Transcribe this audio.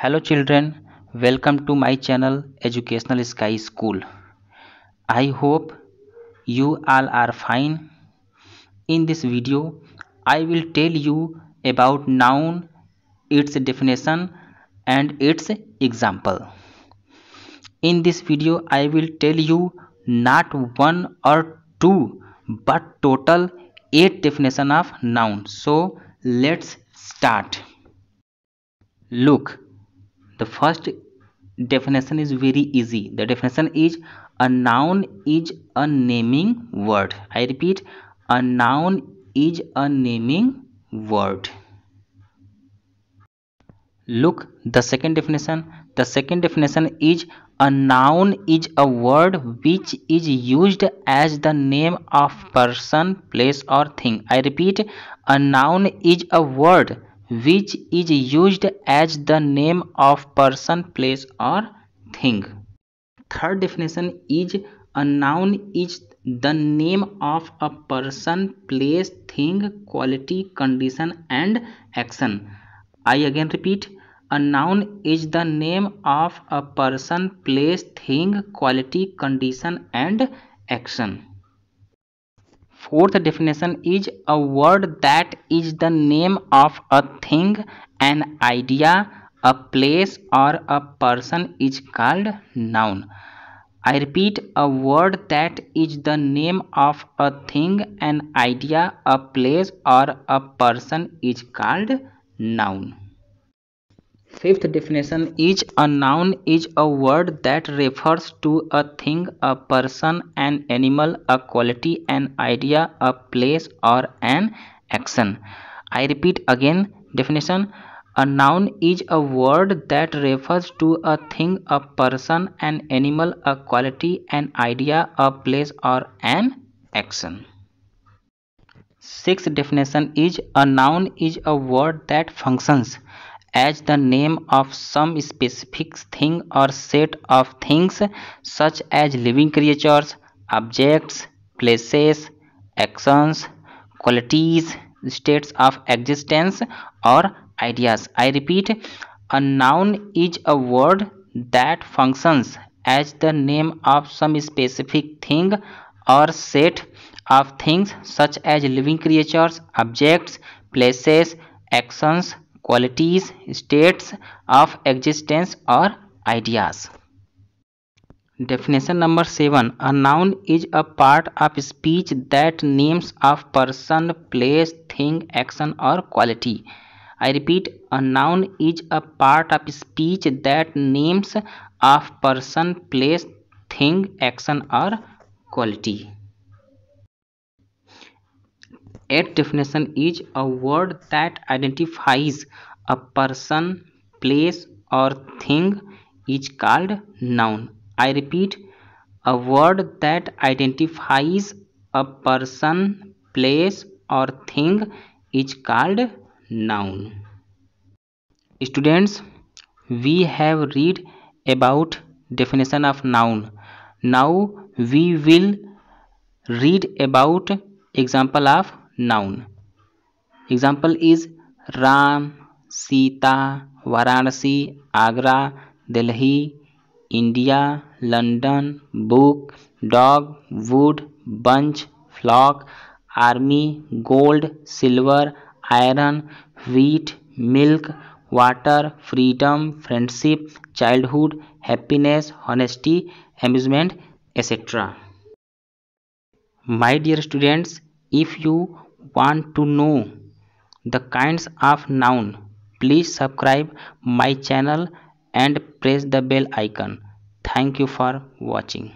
Hello children, welcome to my channel Educational Sky School. I hope you all are fine. In this video, I will tell you about noun, its definition and its example. In this video, I will tell you not one or two but total eight definition of noun. So let's start. Look the first definition is very easy the definition is a noun is a naming word i repeat a noun is a naming word look the second definition the second definition is a noun is a word which is used as the name of person place or thing i repeat a noun is a word which is used as the name of person place or thing third definition is a noun is the name of a person place thing quality condition and action i again repeat a noun is the name of a person place thing quality condition and action Fourth definition is a word that is the name of a thing, an idea, a place or a person is called noun. I repeat, a word that is the name of a thing, an idea, a place or a person is called noun. Fifth definition is a noun is a word that refers to a thing, a person, an animal, a quality, an idea, a place or an action. I repeat again definition a noun is a word that refers to a thing, a person, an animal, a quality, an idea, a place or an action. Sixth definition is a noun is a word that functions as the name of some specific thing or set of things such as living creatures, objects, places, actions, qualities, states of existence or ideas. I repeat, a noun is a word that functions as the name of some specific thing or set of things such as living creatures, objects, places, actions, qualities, states of existence or ideas. Definition number 7 A noun is a part of speech that names of person, place, thing, action or quality. I repeat a noun is a part of speech that names of person, place, thing, action or quality. A definition is a word that identifies a person, place or thing is called noun. I repeat, a word that identifies a person, place or thing is called noun. Students, we have read about definition of noun. Now we will read about example of noun example is Ram Sita Varanasi Agra Delhi India London book dog wood bunch flock army gold silver iron wheat milk water freedom friendship childhood happiness honesty amusement etcetera my dear students if you want to know the kinds of noun, please subscribe my channel and press the bell icon. Thank you for watching.